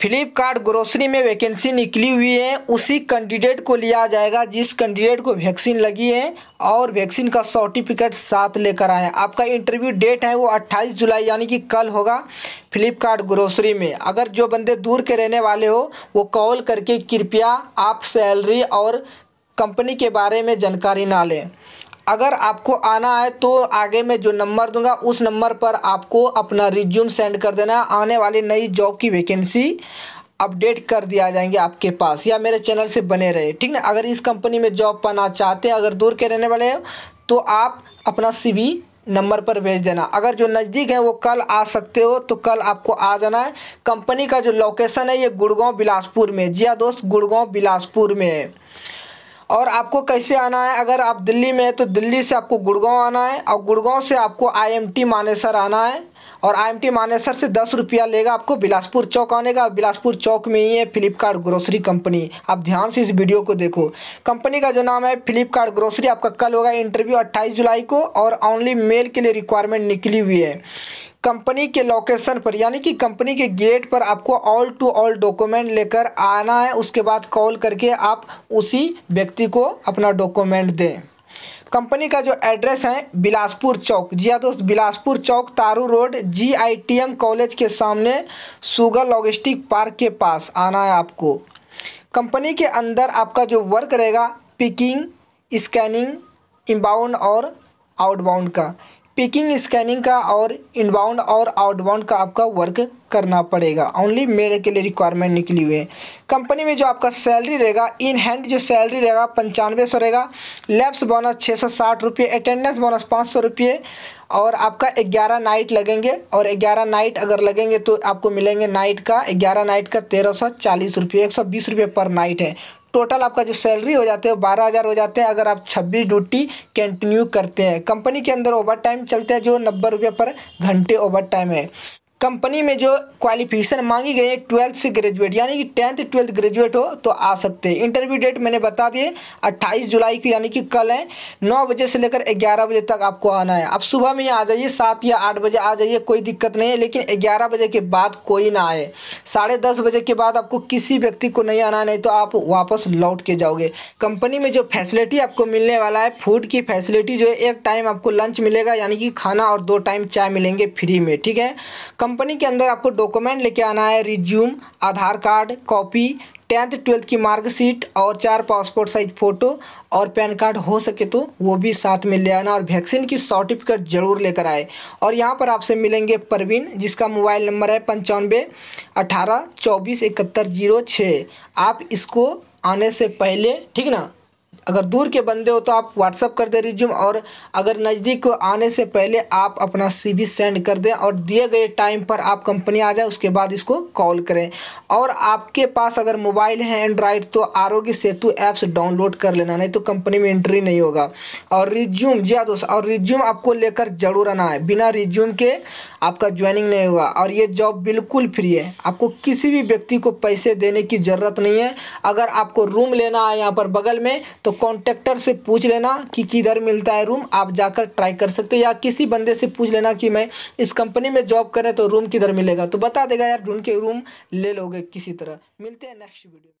Flipkart grocery में vacancy निकली हुई है उसी कैंडिडेट को लिया जाएगा जिस कैंडिडेट को वैक्सीन लगी है और वैक्सीन का सर्टिफिकेट साथ लेकर आए आपका इंटरव्यू डेट है वो 28 जुलाई यानी कि कल होगा फ्लिपकार्ट ग्रोसरी में अगर जो बंदे दूर के रहने वाले हो वो कॉल करके कृपया आप सैलरी और कंपनी के बारे में जानकारी ना लें अगर आपको आना है तो आगे मैं जो नंबर दूंगा उस नंबर पर आपको अपना रिज्यूम सेंड कर देना आने वाली नई जॉब की वैकेंसी अपडेट कर दिया जाएंगे आपके पास या मेरे चैनल से बने रहे ठीक ना अगर इस कंपनी में जॉब पाना चाहते हैं अगर दूर के रहने वाले हो तो आप अपना सी नंबर पर भेज देना अगर जो नज़दीक है वो कल आ सकते हो तो कल आपको आ जाना है कंपनी का जो लोकेशन है ये गुड़गांव बिलासपुर में जिया हाँ दोस्त गुड़गांव बिलासपुर में है और आपको कैसे आना है अगर आप दिल्ली में है तो दिल्ली से आपको गुड़गांव आना है और गुड़गांव से आपको आईएमटी मानेसर आना है और आईएमटी मानेसर से दस रुपया लेगा आपको बिलासपुर चौक आने का बिलासपुर चौक में ही है फ्लिपकार्ट ग्रोसरी कंपनी आप ध्यान से इस वीडियो को देखो कंपनी का जो नाम है फ्लिपकार्ट ग्रोसरी आपका कल होगा इंटरव्यू अट्ठाईस जुलाई को और ऑनली मेल के लिए रिक्वायरमेंट निकली हुई है कंपनी के लोकेशन पर यानी कि कंपनी के गेट पर आपको ऑल टू ऑल डॉक्यूमेंट लेकर आना है उसके बाद कॉल करके आप उसी व्यक्ति को अपना डॉक्यूमेंट दें कंपनी का जो एड्रेस है बिलासपुर चौक जी हाँ दोस्त बिलासपुर चौक Taru road G I T M college के सामने सुगर लॉजिस्टिक पार्क के पास आना है आपको कंपनी के अंदर आपका जो वर्क रहेगा पिकिंग स्कैनिंग इनबाउंड और आउटबाउंड का पिकिंग स्कैनिंग का और इनबाउंड और आउटबाउंड का आपका वर्क करना पड़ेगा ओनली मेरे के लिए रिक्वायरमेंट निकली हुई है कंपनी में जो आपका सैलरी रहेगा इन हैंड जो सैलरी रहेगा पंचानवे सौ रहेगा लैब्स बोनस छः सौ साठ रुपये अटेंडेंस बोनस पाँच सौ रुपये और आपका ग्यारह नाइट लगेंगे और ग्यारह नाइट अगर लगेंगे तो आपको मिलेंगे नाइट का ग्यारह नाइट का तेरह सौ चालीस रुपये एक सौ बीस रुपये पर नाइट है टोटल आपका जो सैलरी हो जाते हैं बारह हज़ार हो जाते हैं अगर आप छब्बीस ड्यूटी कंटिन्यू करते हैं कंपनी के अंदर ओवर टाइम चलते हैं जो नब्बे रुपये पर घंटे ओवर टाइम है कंपनी में जो क्वालिफिकेशन मांगी गई है ट्वेल्थ से ग्रेजुएट यानी कि टेंथ ट्वेल्थ ग्रेजुएट हो तो आ सकते हैं इंटरव्यू डेट मैंने बता दिए 28 जुलाई की यानी कि कल है 9 बजे से लेकर 11 बजे तक आपको आना है आप सुबह में आ जाइए सात या आठ बजे आ जाइए कोई दिक्कत नहीं है लेकिन ग्यारह बजे के बाद कोई ना आए साढ़े दस बजे के बाद आपको किसी व्यक्ति को नहीं आना नहीं तो आप वापस लौट के जाओगे कंपनी में जो फैसिलिटी आपको मिलने वाला है फूड की फैसिलिटी जो है एक टाइम आपको लंच मिलेगा यानी कि खाना और दो टाइम चाय मिलेंगे फ्री में ठीक है कंपनी के अंदर आपको डॉक्यूमेंट लेके आना है resume Aadhaar card copy tenth twelfth की मार्कशीट और चार पासपोर्ट साइज फ़ोटो और पैन कार्ड हो सके तो वो भी साथ में ले आना और वैक्सीन की सर्टिफिकेट ज़रूर लेकर आए और यहाँ पर आपसे मिलेंगे परवीन जिसका मोबाइल नंबर है पंचानवे अठारह चौबीस इकहत्तर जीरो छः आप इसको आने से पहले ठीक ना अगर दूर के बंदे हो तो आप व्हाट्सअप कर दें रिज्यूम और अगर नज़दीक आने से पहले आप अपना सी सेंड कर दें और दिए गए टाइम पर आप कंपनी आ जाए उसके बाद इसको कॉल करें और आपके पास अगर मोबाइल है एंड्रॉयड तो आरोग्य सेतु ऐप्स डाउनलोड कर लेना नहीं तो कंपनी में एंट्री नहीं होगा और रिज्यूम जी हाँ दोस्त और रिज्यूम आपको लेकर जरूर आना है बिना रिज्यूम के आपका ज्वाइनिंग नहीं होगा और ये जॉब बिल्कुल फ्री है आपको किसी भी व्यक्ति को पैसे देने की ज़रूरत नहीं है अगर आपको रूम लेना है यहाँ पर बगल में तो कॉन्ट्रेक्टर से पूछ लेना कि किधर मिलता है रूम आप जाकर ट्राई कर सकते हैं या किसी बंदे से पूछ लेना कि मैं इस कंपनी में जॉब करें तो रूम किधर मिलेगा तो बता देगा यार ढूंढ के रूम ले लोगे किसी तरह मिलते हैं नेक्स्ट वीडियो